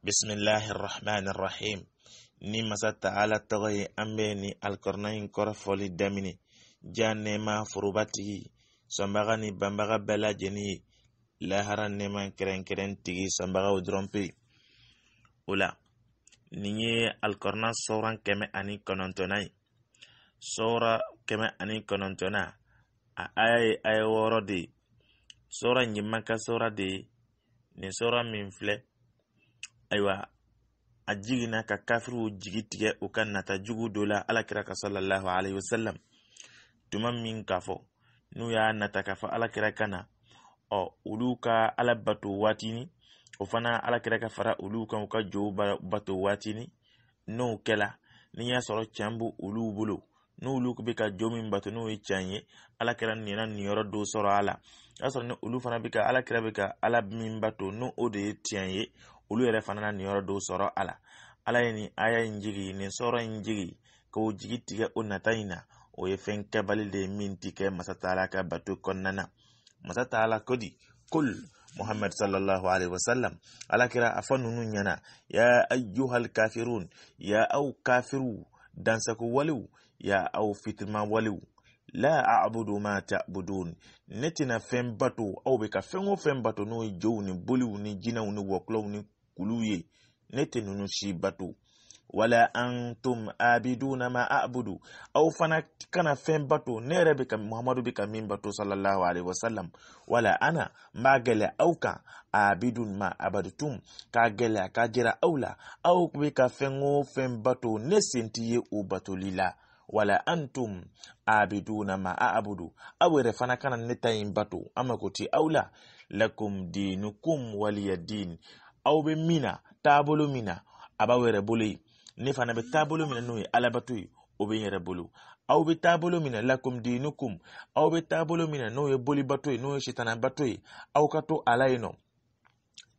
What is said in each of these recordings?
bisimilahi rahmani rahim ni masa taala tɔgɔ ye an bɛ ni alikɔrɔna in kɔrɔfɔli daminɛ ja nɛɛma forobatigi sɔnbaga ni banbaga bɛɛ lajɛlen ye lahara nɛɛma kɛrɛnkɛrɛn tigi sɔnbagaw dɔrɔn pe o la nin ye alikɔrɔna sɔran kɛmɛ ani kɔnɔntɔnnan ye sɔra kɛmɛ ani kɔnɔntɔnnan a aya ye aya wɔɔrɔ de ye sɔra in ye maka sɔra de ye nin sɔra min filɛ aywa a jigina ka kafiriw jigi tigɛ u ka nata jugu do la alakira ka salalahu alaihi wasalam tuma min k'a fɔ n'u y'a nata k'a fɔ alakira ka na ɔ olu ka ala bato waatini o fana alakira ka fara olu kan u ka jow bato waatini n'o kɛla ni y'a sɔrɔ tiɲɛ b' olu bolo n'olu bɛ ka jo min bato n'o ye tiɲɛ ye ala kɛra nin na nin yɔrɔ sɔrɔ a la o y'a sɔrɔ ni olu fana bɛ ka ala kɛra bɛ ka ala min bato n'o de ye tiɲɛ ye olu yɛrɛ fana na nin yɔrɔ sɔrɔ a la ala ye nin aya in jigi nin sɔrɔ in jigi k'o jigi tigɛ o nata in na o ye fɛn kɛbali de ye min ti kɛ masa taala ka bato kɔnɔna na masa taala ko di kol muhammad sallallahu alaihi wasallam ala kira a fa ninnu ɲɛna ya ayyuhal kafirun ya aw kafiru dansaku walew ya aw fitirima walew la abudu ma ta'budun ne tɛna fɛn bato aw bɛ ka fɛn o fɛn bato n'o ye jow ni boliw ni jinaw ni wɔkulɔw ni kuluw ye ne tɛ ninnu si bato wala antum abiduna ma abudu aw fana kana fɛn bato ne yɛrɛ bɛ ka muhamadu bɛ ka min bato sallallahu alaihi wasallam wala ana n b'a gɛlɛya aw kan abidun ma abadutum k'a gɛlɛya k'a jira aw la aw bɛ ka fɛn o fɛn bato ne sen t'i ye o batoli la wala antum abiduna ma aabudu aw yɛrɛ fana kana ne ta in bato an mako ti aw la lakum dinukum waliya din aw bɛ min na taabolo min na a b'aw yɛrɛ bolo ye ne fana be taabolo min na n'o ye alabato ye o be n yɛrɛ bolo aw bɛ taabolo min na lakum dinukum aw bɛ taabolo min na n'o ye bolibato ye n'o ye sitanabato ye aw ka to ala yen nɔ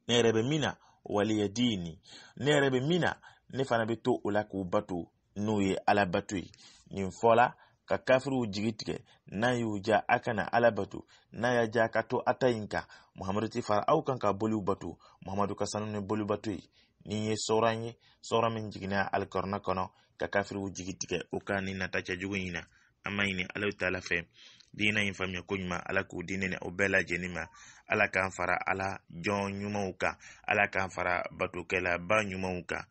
ne yɛrɛ be min na waliya diini ne yɛrɛ bɛ min na ne fana be to o la k'u bato n'o ye ala bato ye nin fɔla ka kafiriw jigi tigɛ n'a y'u ja a kana ala bato n'a y'a ja ka to a ta in kan muhamadu ti fara aw kan ka boliw bato muhamadu ka sanu ni boli bato ye nin ye sɔra ye sɔra min jiginna alikɔrɔna kɔnɔ ka kafiriw jigi tigɛ o kan ni nata jugu in na an b'a ɲini ala ta ala fɛ diina in faamuya ko ɲuman ala k'o di ni o bɛɛ lajɛlen ma ala k'an fara ala jɔn ɲumanw kan ala k'an fara batokɛlaba ɲumanw kan